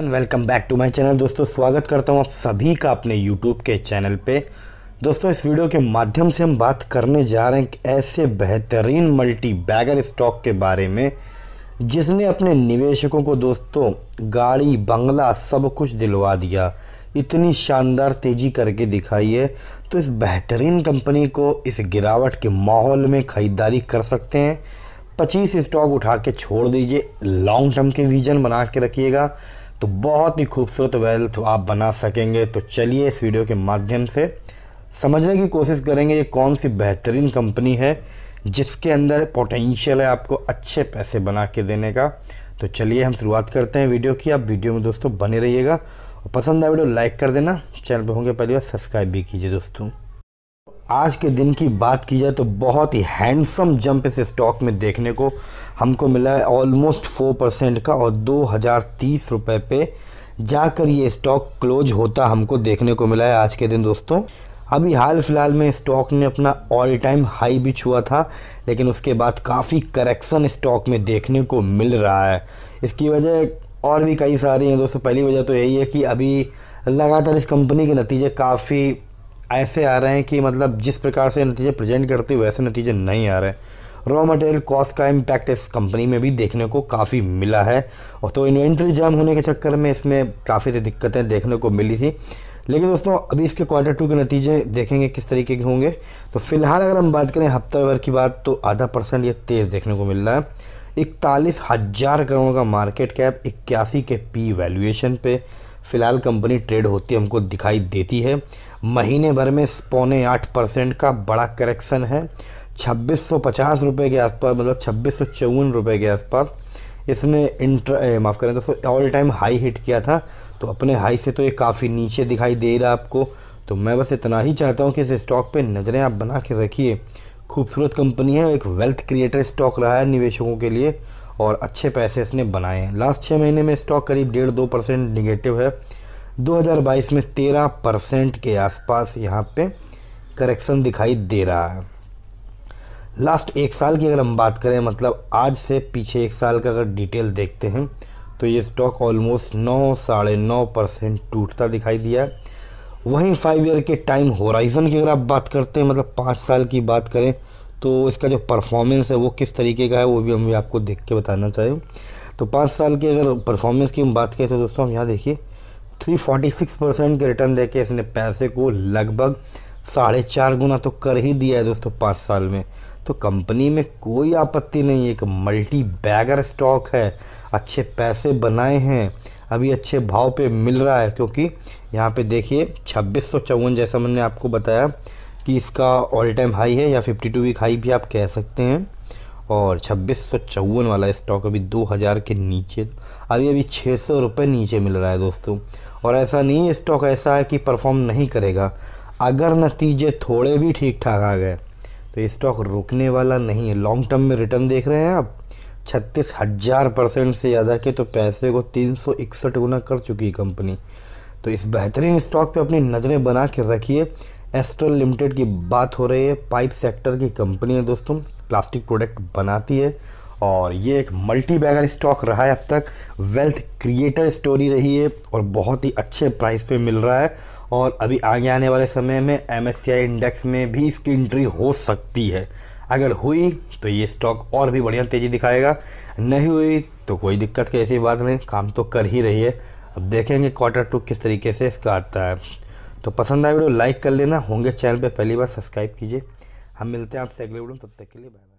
welcome back to my channel दोस्तों स्वागत करता हूँ आप सभी का अपने यूट्यूब के चैनल पे दोस्तों इस वीडियो के माध्यम से हम बात करने जा रहे हैं एक ऐसे बेहतरीन मल्टी बैगर स्टॉक के बारे में जिसने अपने निवेशकों को दोस्तों गाड़ी बंगला सब कुछ दिलवा दिया इतनी शानदार तेज़ी करके दिखाई है तो इस बेहतरीन कंपनी को इस गिरावट के माहौल में ख़रीदारी कर सकते हैं पच्चीस स्टॉक उठा के छोड़ दीजिए लॉन्ग टर्म के विजन बना के रखिएगा तो बहुत ही खूबसूरत वेल्थ आप बना सकेंगे तो चलिए इस वीडियो के माध्यम से समझने की कोशिश करेंगे ये कौन सी बेहतरीन कंपनी है जिसके अंदर पोटेंशियल है आपको अच्छे पैसे बना के देने का तो चलिए हम शुरुआत करते हैं वीडियो की आप वीडियो में दोस्तों बने रहिएगा और पसंद आए वीडियो तो लाइक कर देना चैनल पर होंगे पहली बार सब्सक्राइब भी कीजिए दोस्तों आज के दिन की बात की जाए तो बहुत ही हैंडसम जंप इस स्टॉक में देखने को हमको मिला है ऑलमोस्ट फोर परसेंट का और दो हज़ार तीस रुपये पे जाकर ये स्टॉक क्लोज होता हमको देखने को मिला है आज के दिन दोस्तों अभी हाल फिलहाल में स्टॉक ने अपना ऑल टाइम हाई भी छुआ था लेकिन उसके बाद काफ़ी करेक्शन स्टॉक में देखने को मिल रहा है इसकी वजह और भी कई सारी हैं दोस्तों पहली वजह तो यही है कि अभी लगातार इस कंपनी के नतीजे काफ़ी ऐसे आ रहे हैं कि मतलब जिस प्रकार से नतीजे प्रेजेंट करते वैसे नतीजे नहीं आ रहे हैं रॉ मटेरियल कॉस्ट का इम्पैक्ट इस कंपनी में भी देखने को काफ़ी मिला है और तो इन्वेंट्री जाम होने के चक्कर में इसमें काफ़ी दिक्कतें देखने को मिली थी लेकिन दोस्तों अभी इसके क्वार्टर टू के नतीजे देखेंगे किस तरीके के होंगे तो फिलहाल अगर हम बात करें हफ्ता भर की बात तो आधा परसेंट ये तेज़ देखने को मिल रहा है इकतालीस हज़ार करोड़ का मार्केट कैप इक्यासी के पी वैल्यूएशन पे फ़िलहाल कंपनी ट्रेड होती हमको दिखाई देती है महीने भर में पौने आठ परसेंट का बड़ा करेक्शन है छब्बीस सौ पचास रुपये के आसपास मतलब छब्बीस सौ चौवन रुपये के आसपास इसने इंटर माफ़ करें दोस्तों ऑल टाइम हाई हिट किया था तो अपने हाई से तो ये काफ़ी नीचे दिखाई दे रहा है आपको तो मैं बस इतना ही चाहता हूँ कि इस स्टॉक पर नज़रें आप बना के रखिए खूबसूरत कंपनी है एक वेल्थ क्रिएटर स्टॉक रहा है निवेशकों के लिए और अच्छे पैसे इसने बनाए हैं लास्ट छः महीने में स्टॉक करीब डेढ़ दो परसेंट निगेटिव है 2022 में 13 परसेंट के आसपास यहाँ पे करेक्शन दिखाई दे रहा है लास्ट एक साल की अगर हम बात करें मतलब आज से पीछे एक साल का अगर डिटेल देखते हैं तो ये स्टॉक ऑलमोस्ट नौ साढ़े नौ परसेंट टूटता दिखाई दिया है वहीं फाइव ईयर के टाइम होराइज़न की अगर आप बात करते हैं मतलब पाँच साल की बात करें तो इसका जो परफॉर्मेंस है वो किस तरीके का है वो भी हम भी आपको देख के बताना चाहें तो पाँच साल की अगर परफॉर्मेंस की हम बात करें तो दोस्तों हम यहाँ देखिए 346 परसेंट के रिटर्न लेके इसने पैसे को लगभग साढ़े चार गुना तो कर ही दिया है दोस्तों पाँच साल में तो कंपनी में कोई आपत्ति नहीं है एक मल्टी बैगर स्टॉक है अच्छे पैसे बनाए हैं अभी अच्छे भाव पे मिल रहा है क्योंकि यहाँ पे देखिए छब्बीस सौ चौवन जैसा मैंने आपको बताया कि इसका ऑल टाइम हाई है या फिफ्टी टू वीक हाई भी आप कह सकते हैं और छब्बीस सौ वाला स्टॉक अभी 2000 के नीचे अभी अभी छः सौ रुपये नीचे मिल रहा है दोस्तों और ऐसा नहीं स्टॉक ऐसा है कि परफॉर्म नहीं करेगा अगर नतीजे थोड़े भी ठीक ठाक आ गए तो स्टॉक रुकने वाला नहीं है लॉन्ग टर्म में रिटर्न देख रहे हैं आप छत्तीस हज़ार परसेंट से ज़्यादा के तो पैसे को तीन सौ इकसठ गुना कर चुकी है कंपनी तो इस बेहतरीन स्टॉक पे अपनी नज़रें बना के रखिए एस्ट्रल लिमिटेड की बात हो रही है पाइप सेक्टर की कंपनी है दोस्तों प्लास्टिक प्रोडक्ट बनाती है और ये एक मल्टी बैगर स्टॉक रहा है अब तक वेल्थ क्रिएटर स्टोरी रही है और बहुत ही अच्छे प्राइस पे मिल रहा है और अभी आगे आने वाले समय में एम इंडेक्स में भी इसकी एंट्री हो सकती है अगर हुई तो ये स्टॉक और भी बढ़िया तेज़ी दिखाएगा नहीं हुई तो कोई दिक्कत की ऐसी बात नहीं काम तो कर ही रही है अब देखेंगे क्वार्टर टू किस तरीके से इसका आता है तो पसंद आए वीडियो लाइक कर लेना होंगे चैनल पे पहली बार सब्सक्राइब कीजिए हम मिलते हैं आपसे अगले वीडियो तब तक के लिए बाय